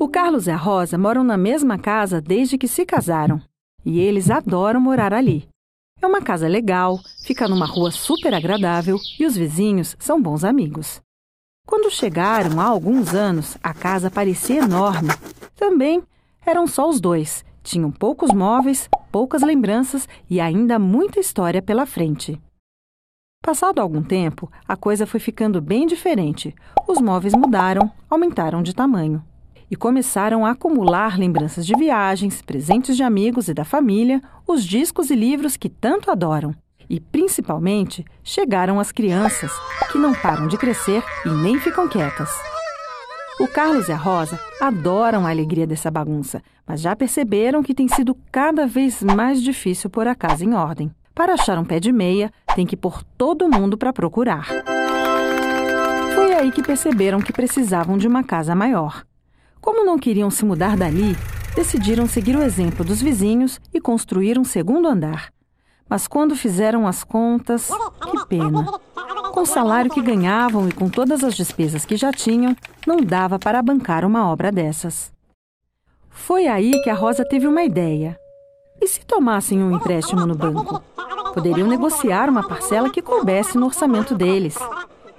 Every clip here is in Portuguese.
O Carlos e a Rosa moram na mesma casa desde que se casaram e eles adoram morar ali. É uma casa legal, fica numa rua super agradável e os vizinhos são bons amigos. Quando chegaram há alguns anos, a casa parecia enorme. Também eram só os dois. Tinham poucos móveis, poucas lembranças e ainda muita história pela frente. Passado algum tempo, a coisa foi ficando bem diferente. Os móveis mudaram, aumentaram de tamanho e começaram a acumular lembranças de viagens, presentes de amigos e da família, os discos e livros que tanto adoram. E principalmente, chegaram as crianças, que não param de crescer e nem ficam quietas. O Carlos e a Rosa adoram a alegria dessa bagunça, mas já perceberam que tem sido cada vez mais difícil pôr a casa em ordem. Para achar um pé de meia, tem que pôr todo mundo para procurar. Foi aí que perceberam que precisavam de uma casa maior. Como não queriam se mudar dali, decidiram seguir o exemplo dos vizinhos e construir um segundo andar. Mas quando fizeram as contas, que pena. Com o salário que ganhavam e com todas as despesas que já tinham, não dava para bancar uma obra dessas. Foi aí que a Rosa teve uma ideia. E se tomassem um empréstimo no banco? Poderiam negociar uma parcela que coubesse no orçamento deles.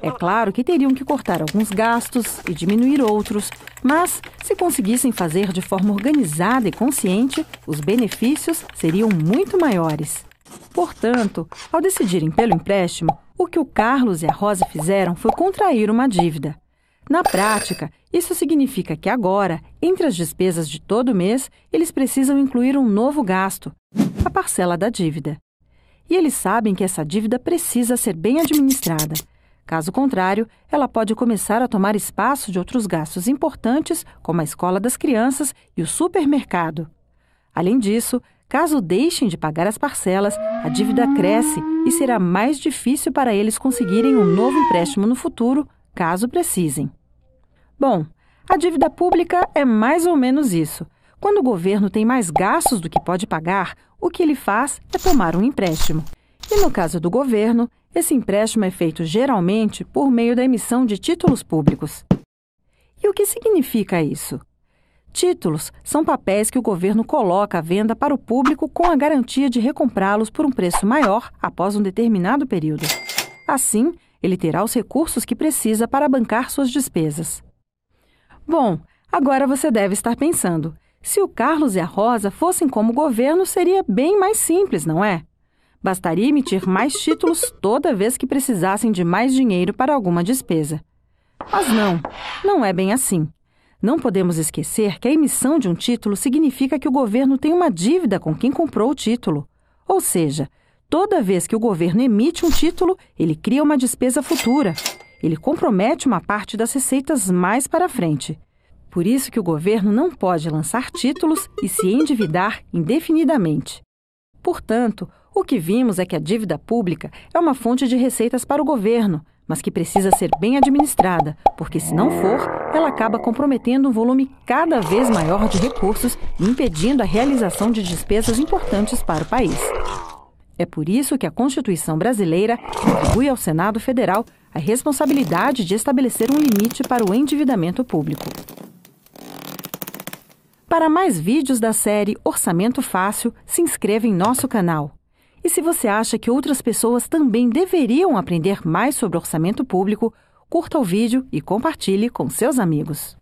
É claro que teriam que cortar alguns gastos e diminuir outros, mas se conseguissem fazer de forma organizada e consciente, os benefícios seriam muito maiores. Portanto, ao decidirem pelo empréstimo, o que o Carlos e a Rosa fizeram foi contrair uma dívida. Na prática, isso significa que agora, entre as despesas de todo mês, eles precisam incluir um novo gasto, a parcela da dívida. E eles sabem que essa dívida precisa ser bem administrada. Caso contrário, ela pode começar a tomar espaço de outros gastos importantes, como a escola das crianças e o supermercado. Além disso, caso deixem de pagar as parcelas, a dívida cresce e será mais difícil para eles conseguirem um novo empréstimo no futuro, caso precisem. Bom, a dívida pública é mais ou menos isso. Quando o governo tem mais gastos do que pode pagar, o que ele faz é tomar um empréstimo. E no caso do governo, esse empréstimo é feito geralmente por meio da emissão de títulos públicos. E o que significa isso? Títulos são papéis que o governo coloca à venda para o público com a garantia de recomprá-los por um preço maior após um determinado período. Assim, ele terá os recursos que precisa para bancar suas despesas. Bom, agora você deve estar pensando: se o Carlos e a Rosa fossem como o governo, seria bem mais simples, não é? Bastaria emitir mais títulos toda vez que precisassem de mais dinheiro para alguma despesa. Mas não, não é bem assim. Não podemos esquecer que a emissão de um título significa que o governo tem uma dívida com quem comprou o título. Ou seja, toda vez que o governo emite um título, ele cria uma despesa futura. Ele compromete uma parte das receitas mais para frente. Por isso que o governo não pode lançar títulos e se endividar indefinidamente. Portanto, o que vimos é que a dívida pública é uma fonte de receitas para o governo, mas que precisa ser bem administrada, porque se não for, ela acaba comprometendo um volume cada vez maior de recursos e impedindo a realização de despesas importantes para o país. É por isso que a Constituição brasileira atribui ao Senado Federal a responsabilidade de estabelecer um limite para o endividamento público. Para mais vídeos da série Orçamento Fácil, se inscreva em nosso canal. E se você acha que outras pessoas também deveriam aprender mais sobre orçamento público, curta o vídeo e compartilhe com seus amigos.